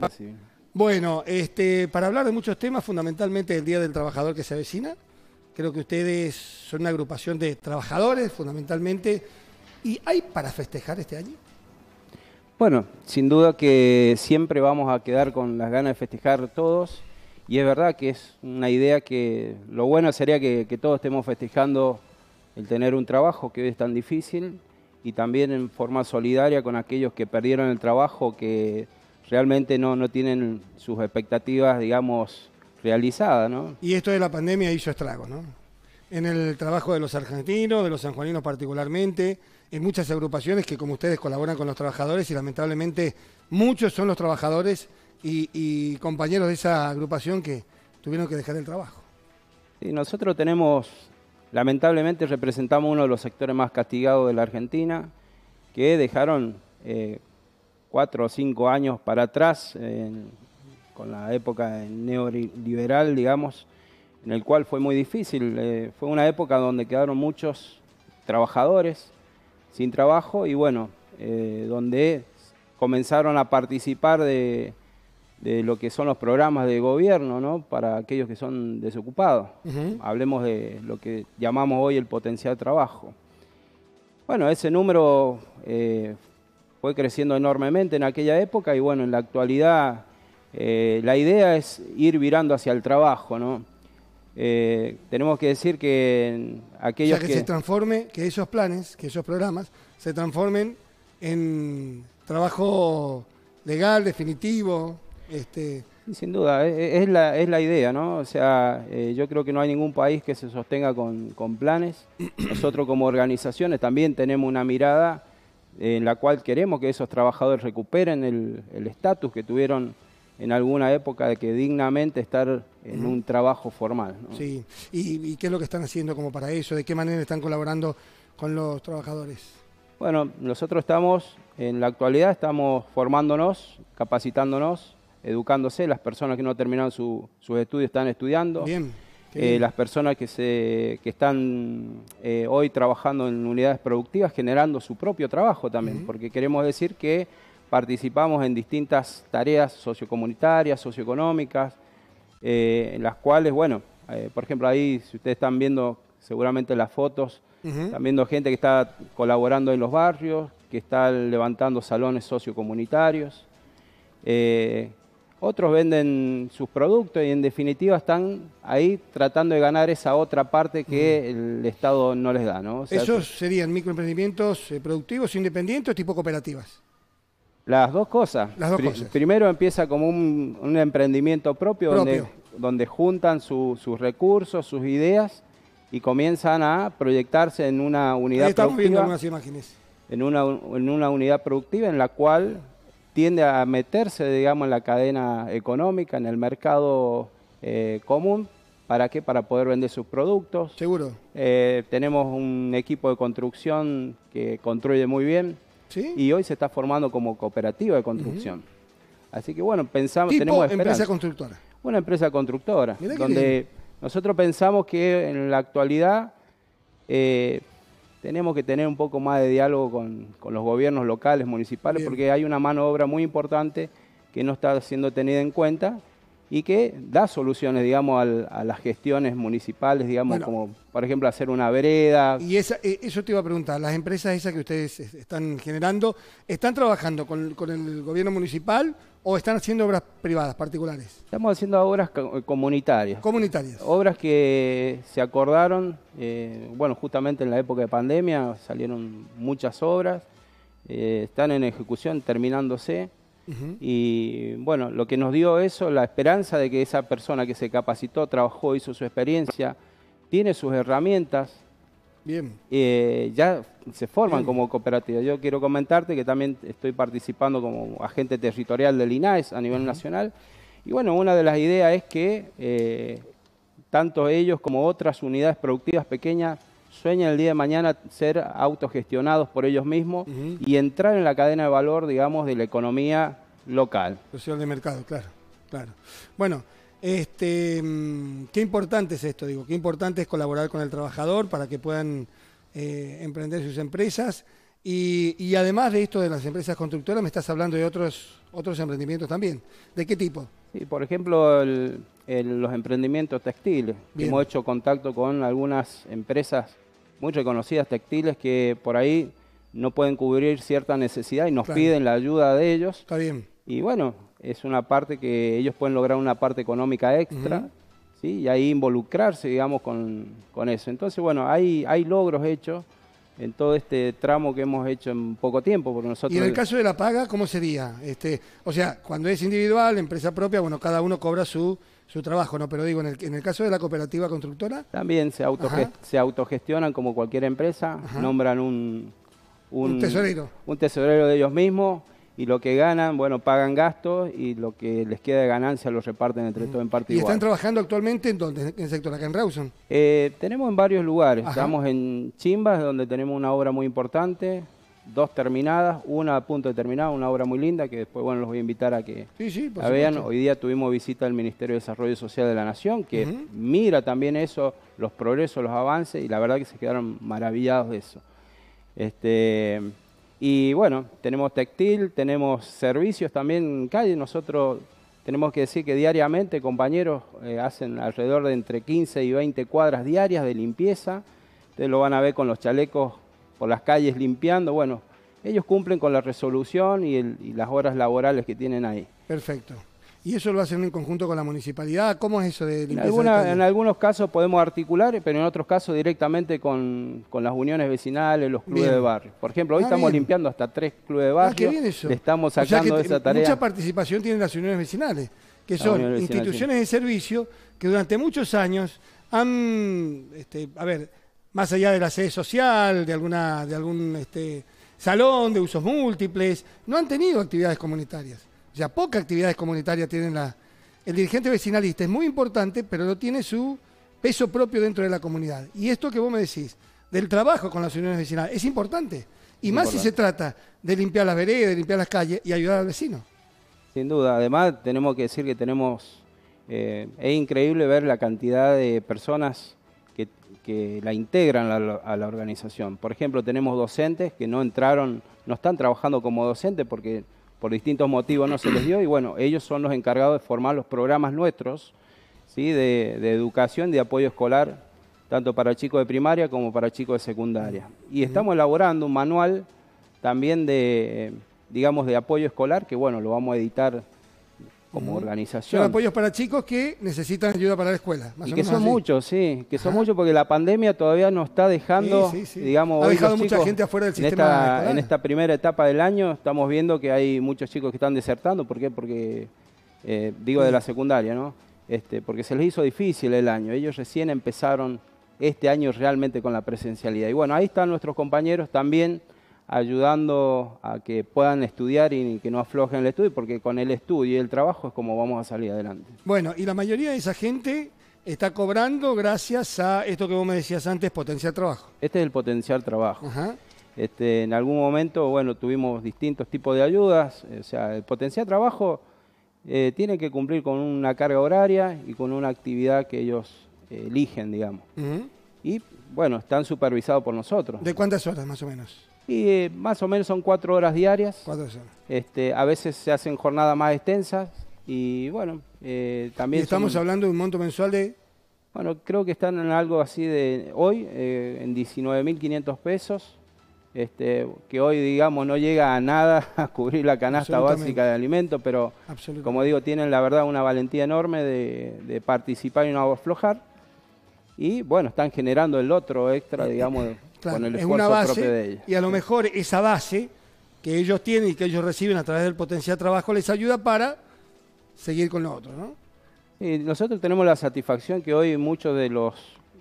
Ah. Bueno, este, para hablar de muchos temas, fundamentalmente el Día del Trabajador que se avecina, creo que ustedes son una agrupación de trabajadores, fundamentalmente, ¿y hay para festejar este año? Bueno, sin duda que siempre vamos a quedar con las ganas de festejar todos, y es verdad que es una idea que lo bueno sería que, que todos estemos festejando el tener un trabajo que hoy es tan difícil, y también en forma solidaria con aquellos que perdieron el trabajo, que realmente no, no tienen sus expectativas, digamos, realizadas, ¿no? Y esto de la pandemia hizo estrago, ¿no? En el trabajo de los argentinos, de los sanjuaninos particularmente, en muchas agrupaciones que como ustedes colaboran con los trabajadores y lamentablemente muchos son los trabajadores y, compañeros de esa agrupación que tuvieron que dejar el trabajo. Sí, nosotros tenemos, lamentablemente representamos uno de los sectores más castigados de la Argentina, que dejaron eh, cuatro o cinco años para atrás, eh, con la época neoliberal, digamos, en el cual fue muy difícil. Eh, fue una época donde quedaron muchos trabajadores sin trabajo y bueno, eh, donde comenzaron a participar de, lo que son los programas de gobierno, ¿no? Para aquellos que son desocupados. Hablemos de lo que llamamos hoy el potencial trabajo. Bueno, ese número eh, fue creciendo enormemente en aquella época y bueno, en la actualidad eh, la idea es ir virando hacia el trabajo, ¿no? Eh, tenemos que decir que aquellos o sea que, se transforme, que esos planes, que esos programas se transformen en trabajo legal, definitivo, este... Sin duda, e, e, es, la, es la, idea, ¿no? O sea, eh, yo creo que no hay ningún país que se sostenga con, con planes. Nosotros como organizaciones también tenemos una mirada en la cual queremos que esos trabajadores recuperen el estatus que tuvieron en alguna época de que dignamente estar en un trabajo formal. Sí, ¿Y, qué es lo que están haciendo como para eso? ¿De qué manera están colaborando con los trabajadores? Bueno, nosotros estamos, en la actualidad estamos formándonos, capacitándonos, educándose, las personas que no terminaron su, sus estudios están estudiando. Bien eh, las personas que, se, están eh, hoy trabajando en unidades productivas generando su propio trabajo también, porque queremos decir que participamos en distintas tareas sociocomunitarias, socioeconómicas, eh, en las cuales, bueno, por ejemplo, ahí si ustedes están viendo seguramente las fotos, están viendo gente que está colaborando en los barrios, que está levantando salones sociocomunitarios otros venden sus productos y en definitiva están ahí tratando de ganar esa otra parte que el Estado no les da. ¿no? ¿Esos serían microemprendimientos eh, productivos independientes o tipo cooperativas? Las dos cosas. Las dos cosas. Primero empieza como un, emprendimiento propio, Donde, juntan sus recursos, sus ideas y comienzan a proyectarse en una unidad estamos productiva. Viendo algunas imágenes. en una unidad productiva en la cual tiende a meterse, digamos, en la cadena económica, en el mercado eh, común. ¿Para qué? Para poder vender sus productos. Seguro. Eh, tenemos un equipo de construcción que construye muy bien. ¿Sí? Y hoy se está formando como cooperativa de construcción. Así que bueno, pensamos, ¿Tipo tenemos empresa constructora. Una empresa constructora, donde nosotros pensamos que en la actualidad eh, tenemos que tener un poco más de diálogo con, los gobiernos locales, municipales, porque hay una mano obra muy importante que no está siendo tenida en cuenta y que da soluciones, digamos, a las gestiones municipales, digamos, como por ejemplo hacer una vereda. Y esa, eh, eso te iba a preguntar, las empresas esas que ustedes eh, están generando, ¿están trabajando con, con el gobierno municipal? o están haciendo obras privadas, particulares? Estamos haciendo obras comunitarias. Comunitarias. Obras que se acordaron, eh, bueno, justamente en la época de pandemia salieron muchas obras, eh, están en ejecución, terminándose. Y bueno, lo que nos dio eso, la esperanza de que esa persona que se capacitó, trabajó, hizo su experiencia, tiene sus herramientas, Bien. Eh, ya se forman como cooperativas. Yo quiero comentarte que también estoy participando como agente territorial del INAES a nivel nacional. Y bueno, una de las ideas es que eh, tanto ellos como otras unidades productivas pequeñas sueñan el día de mañana ser autogestionados por ellos mismos y entrar en la cadena de valor, digamos, de la economía local. Social de mercado, claro, claro. Bueno, este, mm, qué importante es esto, digo, qué importante es colaborar con el trabajador para que puedan eh, emprender sus empresas. Y, además de esto de las empresas constructoras, me estás hablando de otros, otros emprendimientos también. ¿De qué tipo? Sí, por ejemplo, los emprendimientos textiles. Hemos hecho contacto con algunas empresas muy reconocidas textiles que por ahí no pueden cubrir cierta necesidad y nos piden la ayuda de ellos. Está bien. Y bueno, es una parte que ellos pueden lograr una parte económica extra, ¿sí? Y ahí involucrarse, digamos, con, con, eso. Entonces, bueno, hay, hay logros hechos en todo este tramo que hemos hecho en poco tiempo. por nosotros... Y en el caso de la paga, ¿cómo sería? Este, o sea, cuando es individual, empresa propia, bueno, cada uno cobra su, su trabajo, ¿no? Pero digo, en el, en el caso de la cooperativa constructora... También se, auto se autogestionan como cualquier empresa, nombran un, un... Un tesorero. Un tesorero de ellos mismos y lo que ganan, bueno, pagan gastos y lo que les queda de ganancia lo reparten entre todos en parte ¿Y están trabajando actualmente en dónde? ¿En el sector acá en Rawson? Eh, tenemos en varios lugares. Estamos en Chimbas, donde tenemos una obra muy importante, dos terminadas, una a punto de terminar, una obra muy linda que después, bueno, los voy a invitar a que sí, sí, la vean. Hoy día tuvimos visita al Ministerio de Desarrollo Social de la Nación, que mira también eso, los progresos, los avances, y la verdad que se quedaron maravillados de eso. Este, y bueno, tenemos textil, tenemos servicios también en calle. Nosotros tenemos que decir que diariamente compañeros eh, hacen alrededor de entre 15 y 20 cuadras diarias de limpieza. Ustedes lo van a ver con los chalecos por las calles limpiando. Bueno, ellos cumplen con la resolución y las horas laborales que tienen ahí. Perfecto. ¿Y eso lo hacen en conjunto con la municipalidad? ¿Cómo es eso de limpiar En, en algunos casos podemos articular, pero en otros casos directamente con, las uniones vecinales, los clubes de barrio. Por ejemplo, hoy estamos limpiando hasta tres clubes de ah, barrio. qué bien eso. estamos sacando esa tarea. Mucha participación tienen las uniones vecinales, que son instituciones de servicio que durante muchos años han, este, a ver, más allá de la sede social, de alguna, de algún este, salón de usos múltiples, no han tenido actividades comunitarias poca pocas actividades comunitarias tienen la... El dirigente vecinalista este es muy importante, pero no tiene su peso propio dentro de la comunidad. Y esto que vos me decís, del trabajo con las uniones vecinales, es importante. Y más si se trata de limpiar las veredas, de limpiar las calles y ayudar al vecino. Sin duda, además tenemos que decir que tenemos, eh, es increíble ver la cantidad de personas que, la integran a la organización. Por ejemplo, tenemos docentes que no entraron, no están trabajando como docentes porque por distintos motivos no se les dio y bueno, ellos son los encargados de formar los programas nuestros ¿sí? de, de educación, de apoyo escolar, tanto para chicos de primaria como para chicos de secundaria. Y estamos elaborando un manual también de, digamos, de apoyo escolar, que bueno, lo vamos a editar como organización. Son apoyos para chicos que necesitan ayuda para la escuela. Más y que son muchos, sí, que son muchos porque la pandemia todavía nos está dejando, digamos, ha dejado mucha gente afuera del sistema. En esta, primera etapa del año estamos viendo que hay muchos chicos que están desertando, ¿por qué? Porque, eh, digo, de la mm. secundaria, ¿no? Este, porque se les hizo difícil el año, ellos recién empezaron este año realmente con la presencialidad. Y bueno, ahí están nuestros compañeros también ayudando a que puedan estudiar y que no aflojen el estudio, porque con el estudio y el trabajo es como vamos a salir adelante. Bueno, y la mayoría de esa gente está cobrando gracias a esto que vos me decías antes, potencial trabajo. Este es el potencial trabajo. Este, en algún momento, bueno, tuvimos distintos tipos de ayudas, eh, o sea, el potencial trabajo eh, tiene que cumplir con una carga horaria y con una actividad que ellos eligen, digamos. Y bueno, están supervisados por nosotros. ¿De cuántas horas más o menos? Y eh, más o menos son cuatro horas diarias. Cuatro horas. Este, a veces se hacen jornadas más extensas y bueno, eh, también... estamos hablando de un monto mensual de... Bueno, creo que están en algo así de hoy, eh, en 19.500 pesos, este, que hoy, digamos, no llega a nada a cubrir la canasta básica de alimentos, pero como digo, tienen la verdad una valentía enorme de, de participar y no aflojar. Y bueno, están generando el otro extra, digamos, es una base, Y a lo mejor esa base que ellos tienen y que ellos reciben a través del potencial trabajo les ayuda para seguir con lo otro, ¿no? nosotros tenemos la satisfacción que hoy muchos de los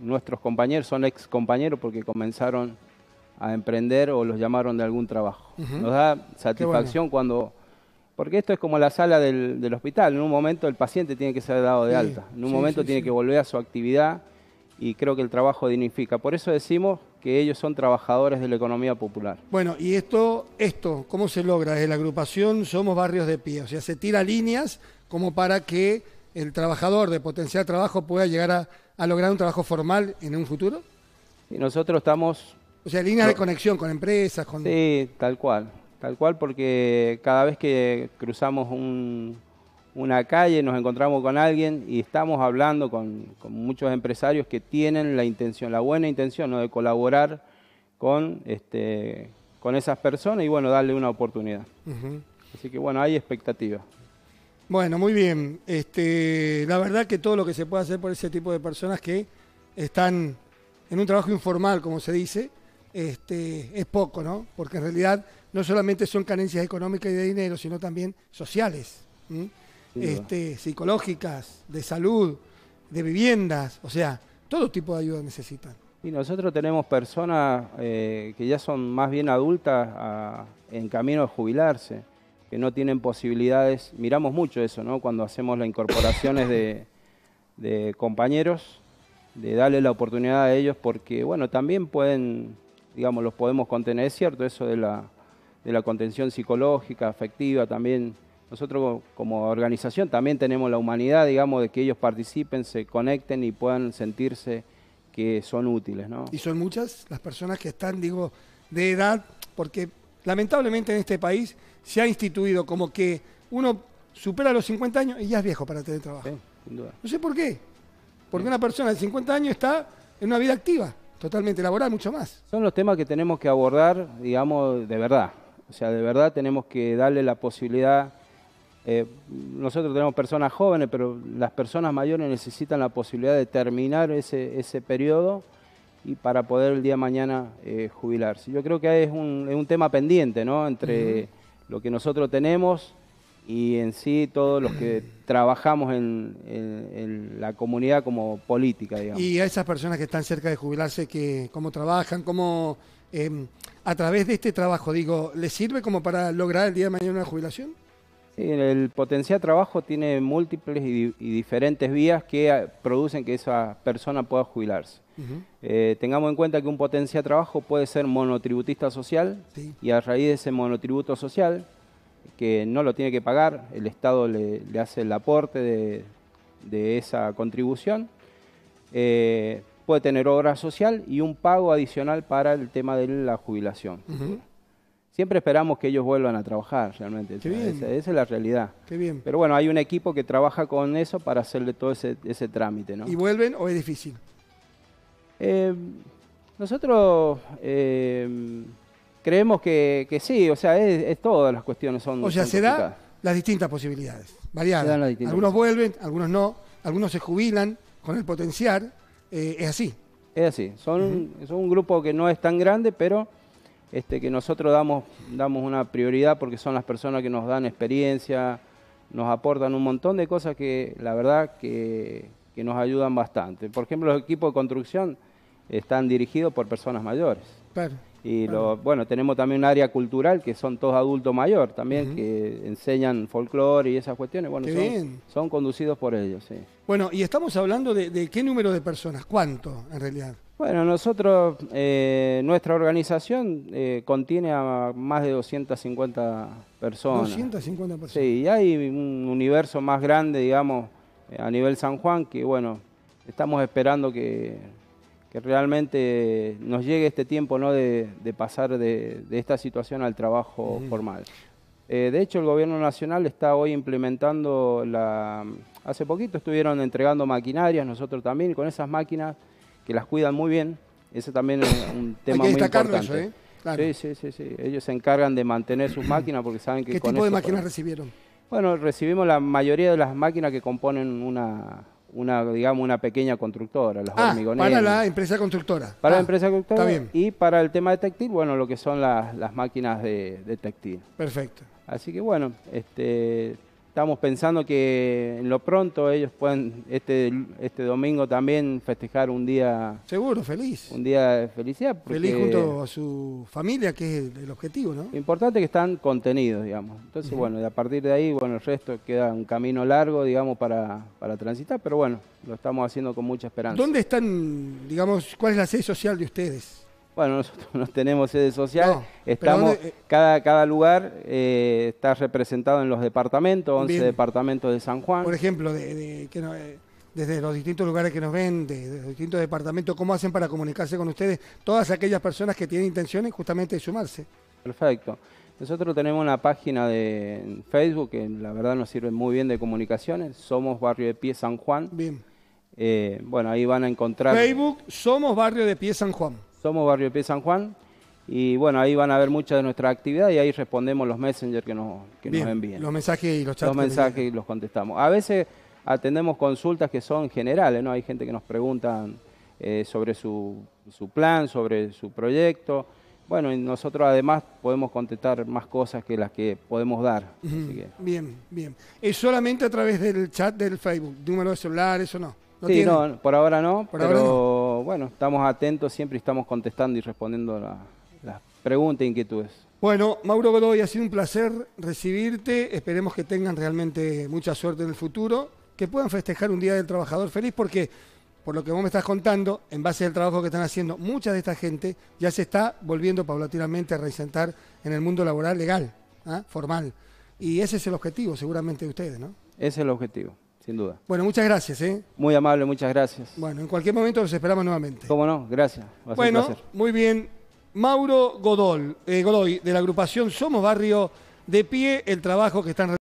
nuestros compañeros son ex compañeros porque comenzaron a emprender o los llamaron de algún trabajo. Nos da satisfacción cuando porque esto es como la sala del, hospital. En un momento el paciente tiene que ser dado de alta. En un momento tiene que volver a su actividad y creo que el trabajo dignifica. Por eso decimos que ellos son trabajadores de la economía popular. Bueno, y esto, esto, ¿cómo se logra? Desde la agrupación Somos Barrios de Pie, o sea, se tira líneas como para que el trabajador de potencial trabajo pueda llegar a, a lograr un trabajo formal en un futuro. Y nosotros estamos... O sea, líneas de conexión con empresas, con... Sí, tal cual, tal cual, porque cada vez que cruzamos un, una calle, nos encontramos con alguien y estamos hablando con, muchos empresarios que tienen la intención, la buena intención ¿no? de colaborar con, este, con esas personas y bueno, darle una oportunidad. Así que bueno, hay expectativas. Bueno, muy bien. Este, la verdad que todo lo que se puede hacer por ese tipo de personas que están en un trabajo informal, como se dice, este, es poco, ¿no? Porque en realidad no solamente son carencias económicas y de dinero, sino también sociales. Este, psicológicas, de salud, de viviendas, o sea, todo tipo de ayuda necesitan. Y nosotros tenemos personas eh, que ya son más bien adultas en camino de jubilarse, que no tienen posibilidades, miramos mucho eso, ¿no? Cuando hacemos las incorporaciones de, de compañeros, de darle la oportunidad a ellos, porque, bueno, también pueden, digamos, los podemos contener, es cierto, eso de la, de la contención psicológica, afectiva, también nosotros como organización también tenemos la humanidad, digamos, de que ellos participen, se conecten y puedan sentirse que son útiles, Y son muchas las personas que están, digo, de edad, porque lamentablemente en este país se ha instituido como que uno supera los 50 años y ya es viejo para tener trabajo. Sí, sin duda. No sé por qué. Porque una persona de 50 años está en una vida activa, totalmente laboral, mucho más. Son los temas que tenemos que abordar, digamos, de verdad. O sea, de verdad tenemos que darle la posibilidad eh, nosotros tenemos personas jóvenes, pero las personas mayores necesitan la posibilidad de terminar ese, ese periodo y para poder el día mañana eh, jubilarse. Yo creo que es un, es un tema pendiente, ¿no? Entre lo que nosotros tenemos y en sí todos los que trabajamos en, la comunidad como política, Y a esas personas que están cerca de jubilarse, que cómo trabajan, cómo em, a través de este trabajo, digo, ¿les sirve como para lograr el día de mañana una jubilación? el potencial trabajo tiene múltiples y, diferentes vías que ah, producen que esa persona pueda jubilarse. Eh, tengamos en cuenta que un potencial trabajo puede ser monotributista social y a raíz de ese monotributo social, que no lo tiene que pagar, el Estado le, hace el aporte de, esa contribución, eh, puede tener obra social y un pago adicional para el tema de la jubilación siempre esperamos que ellos vuelvan a trabajar realmente. Esa, es la realidad. bien. Pero bueno, hay un equipo que trabaja con eso para hacerle todo ese, trámite. ¿no? ¿Y vuelven o es difícil? Eh, nosotros eh, creemos que, sí, o sea, es, todas las cuestiones son. O sea, se dan las distintas posibilidades, variadas. algunos vuelven, algunos no, algunos se jubilan con el potencial. Eh, es así. Es así. Son, son un grupo que no es tan grande, pero este, que nosotros damos, damos una prioridad porque son las personas que nos dan experiencia, nos aportan un montón de cosas que la verdad que, nos ayudan bastante. Por ejemplo, los equipos de construcción están dirigidos por personas mayores. y Lo, bueno, tenemos también un área cultural que son todos adultos mayores también, que enseñan folclore y esas cuestiones. Bueno, son, son, conducidos por ellos, Bueno, y estamos hablando de, de qué número de personas, cuánto en realidad. Bueno, nosotros, eh, nuestra organización eh, contiene a más de 250 personas. 250 personas. Sí, y hay un universo más grande, digamos, eh, a nivel San Juan, que bueno, estamos esperando que, realmente nos llegue este tiempo ¿no? de, pasar de, esta situación al trabajo formal. de hecho, el gobierno nacional está hoy implementando la... Hace poquito estuvieron entregando maquinarias, nosotros también, con esas máquinas que las cuidan muy bien. Ese también es un tema Hay que muy importante. ¿eh? claro. sí, sí, sí, sí, Ellos se encargan de mantener sus máquinas porque saben que ¿Qué tipo de máquinas recibieron? Bueno, recibimos la mayoría de las máquinas que componen una, una digamos, una pequeña constructora, las ah, Para la empresa constructora. Para la ah, empresa constructora. Está bien. Y para el tema de textil, bueno, lo que son las, máquinas de, de textil. Perfecto. Así que bueno, este, estamos pensando que en lo pronto ellos puedan este, este domingo también festejar un día. Seguro, feliz. Un día de felicidad. Feliz junto a su familia, que es el, objetivo, ¿no? Lo importante es que están contenidos, digamos. Entonces, bueno, y bueno, a partir de ahí, bueno, el resto queda un camino largo, digamos, para, para transitar, pero bueno, lo estamos haciendo con mucha esperanza. ¿Dónde están, digamos, cuál es la sede social de ustedes? Bueno, nosotros no tenemos sede social, estamos, eh, cada, cada lugar eh, está representado en los departamentos, 11 departamentos de San Juan. Por ejemplo, eh, desde los distintos lugares que nos ven, desde los distintos departamentos, ¿cómo hacen para comunicarse con ustedes todas aquellas personas que tienen intenciones justamente de sumarse? Perfecto. Nosotros tenemos una página de Facebook que la verdad nos sirve muy bien de comunicaciones, somos Barrio de Pie San Juan. Bien. bueno, ahí van a encontrar... Facebook, somos Barrio de Pie San Juan. Somos Barrio Pie San Juan. Y bueno, ahí van a ver muchas de nuestras actividades y ahí respondemos los messengers que nos, que envían. Los mensajes y los chats. Los mensajes y los contestamos. A veces atendemos consultas que son generales, ¿no? Hay gente que nos pregunta eh, sobre su, plan, sobre su proyecto. Bueno, y nosotros además podemos contestar más cosas que las que podemos dar. Bien, bien. ¿Es solamente a través del chat del Facebook? ¿Número de celular, eso no? sí, no, por ahora no, por pero bueno, estamos atentos siempre estamos contestando y respondiendo las preguntas e inquietudes. Bueno, Mauro Godoy, ha sido un placer recibirte. Esperemos que tengan realmente mucha suerte en el futuro, que puedan festejar un Día del Trabajador feliz, porque por lo que vos me estás contando, en base al trabajo que están haciendo, mucha de esta gente ya se está volviendo paulatinamente a reinsentar en el mundo laboral legal, ¿ah? formal. Y ese es el objetivo seguramente de ustedes, ¿no? Ese es el objetivo sin duda. Bueno, muchas gracias. ¿eh? Muy amable, muchas gracias. Bueno, en cualquier momento los esperamos nuevamente. Cómo no, gracias. bueno, muy bien. Mauro Godol, eh, Godoy, de la agrupación Somos Barrio, de pie el trabajo que están realizando.